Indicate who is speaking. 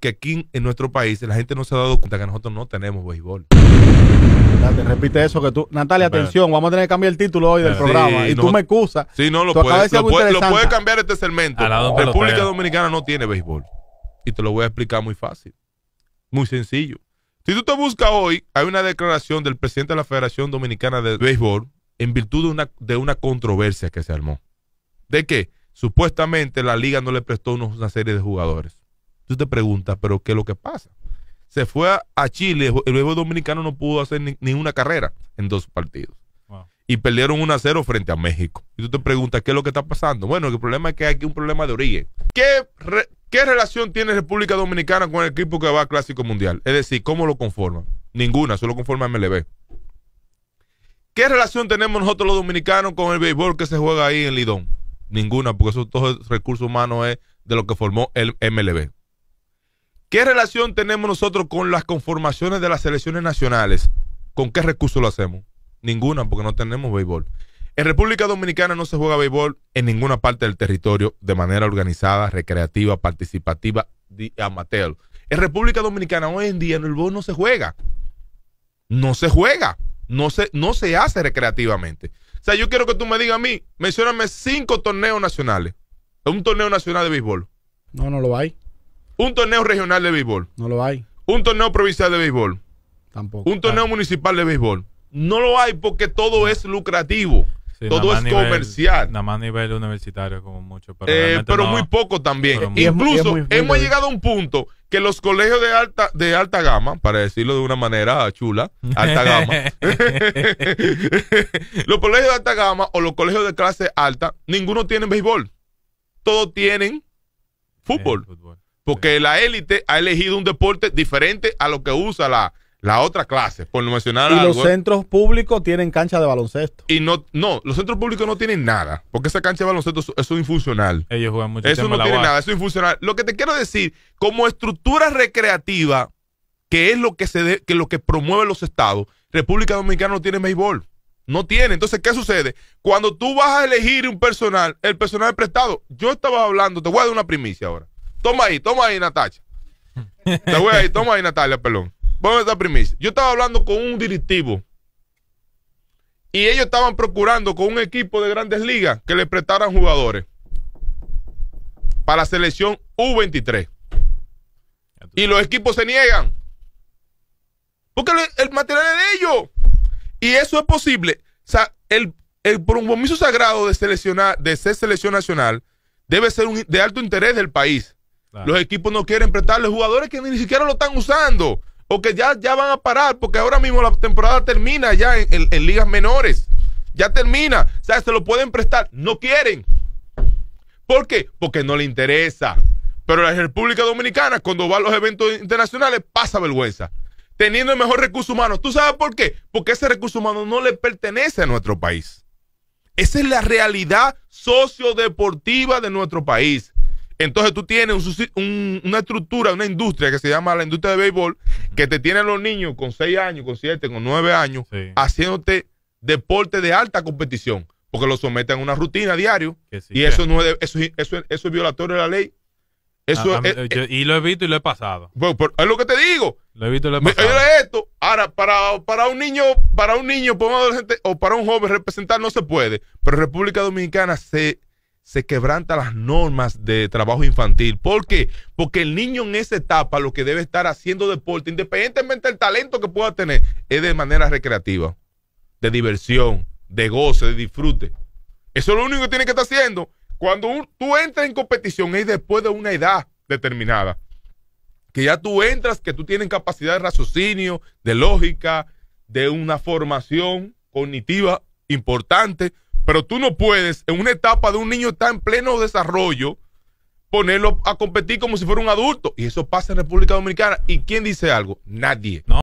Speaker 1: que aquí en nuestro país la gente no se ha dado cuenta que nosotros no tenemos béisbol. repite eso que tú. Natalia, atención, vamos a tener que cambiar el título hoy del programa. Y tú me excusas. Sí, no, lo puedes puede, cambiar este segmento. La República Dominicana no tiene béisbol. Y te lo voy a explicar muy fácil. Muy sencillo. Si tú te buscas hoy, hay una declaración del presidente de la Federación Dominicana de Béisbol en virtud de una, de una controversia que se armó. ¿De que Supuestamente la liga no le prestó una serie de jugadores. Tú te preguntas, pero ¿qué es lo que pasa? Se fue a, Chile, el juego dominicano no pudo hacer ninguna carrera en dos partidos. Y perdieron 1 a 0 frente a México. Y tú te preguntas, ¿qué es lo que está pasando? Bueno, el problema es que hay aquí un problema de origen. ¿Qué, relación tiene República Dominicana con el equipo que va a Clásico Mundial? Es decir, ¿cómo lo conforman? Ninguna, solo conforma MLB. ¿Qué relación tenemos nosotros los dominicanos con el béisbol que se juega ahí en Lidón? Ninguna, porque esos todo recursos recurso humano es de lo que formó el MLB. ¿Qué relación tenemos nosotros con las conformaciones de las selecciones nacionales? ¿Con qué recursos lo hacemos? Ninguna, porque no tenemos béisbol. En República Dominicana no se juega béisbol en ninguna parte del territorio de manera organizada, recreativa, participativa, amateur. En República Dominicana hoy en día en el béisbol no se juega. No se juega. No se, no se hace recreativamente. O sea, yo quiero que tú me digas a mí, mencioname cinco torneos nacionales. Un torneo nacional de béisbol. No, no lo hay un torneo regional de béisbol. No lo hay. Un torneo provincial de béisbol. Tampoco. Un torneo municipal de béisbol. No lo hay porque todo es lucrativo. todo es comercial. Nada más a nivel universitario, como mucho. Pero, eh, pero muy poco también. Incluso hemos llegado a un punto que los colegios de alta, de alta gama, para decirlo de una manera chula, alta gama, los colegios de alta gama o los colegios de clase alta, ninguno tiene béisbol. Todos tienen fútbol. Porque la élite ha elegido un deporte diferente a lo que usa la, la otra clase, por no mencionar y los centros públicos tienen cancha de baloncesto. Y no, no, los centros públicos no tienen nada, porque esa cancha de baloncesto es infuncional. Ellos juegan mucho Eso no tiene nada, eso es infuncional. Lo que te quiero decir, como estructura recreativa, que es lo que se que lo que promueven los estados, República Dominicana no tiene béisbol. No tiene. Entonces, ¿qué sucede? Cuando tú vas a elegir un personal, el personal prestado, yo estaba hablando, te voy a dar una primicia ahora. Toma ahí, toma ahí, Natacha. Te voy ahí, toma ahí, Natalia, perdón. Vamos a primicia. Yo estaba hablando con un directivo y ellos estaban procurando con un equipo de grandes ligas que le prestaran jugadores para la selección U23. Y los equipos se niegan. Porque el material es de ellos. Y eso es posible. O sea, el, el compromiso sagrado de, seleccionar, de ser selección nacional debe ser de alto interés del país. Los equipos no quieren prestarle jugadores que ni siquiera lo están usando o que ya, ya van a parar porque ahora mismo la temporada termina ya en, ligas menores. Ya termina. O sea, se lo pueden prestar. No quieren. ¿Por qué? Porque no le interesa. Pero la República Dominicana, cuando va a los eventos internacionales, pasa vergüenza. Teniendo el mejor recurso humano. ¿Tú sabes por qué? Porque ese recurso humano no le pertenece a nuestro país. Esa es la realidad sociodeportiva de nuestro país. Entonces tú tienes una estructura, una industria que se llama la industria de béisbol, que te tiene los niños con 6 años, con 7, con 9 años, haciéndote deporte de alta competición, porque lo someten a una rutina diario. y eso, no es, eso, es violatorio de la ley. Ah, eh, y lo he visto y lo he pasado. es lo que te digo. Lo he visto y lo he pasado. esto. Ahora, para, para, un niño, para un niño, para un o para un joven representar no se puede. Pero República Dominicana se se quebranta las normas de trabajo infantil. ¿Por qué? Porque el niño en esa etapa lo que debe estar haciendo deporte, independientemente del talento que pueda tener, es de manera recreativa, de diversión, de goce, de disfrute. Eso es lo único que tiene que estar haciendo. Cuando tú entras en competición es después de una edad determinada. Que ya tú entras, que tú tienes capacidad de raciocinio, de lógica, de una formación cognitiva importante pero tú no puedes, en una etapa de un niño está en pleno desarrollo, ponerlo a competir como si fuera un adulto. Y eso pasa en República Dominicana. ¿Y quién dice algo? Nadie. No.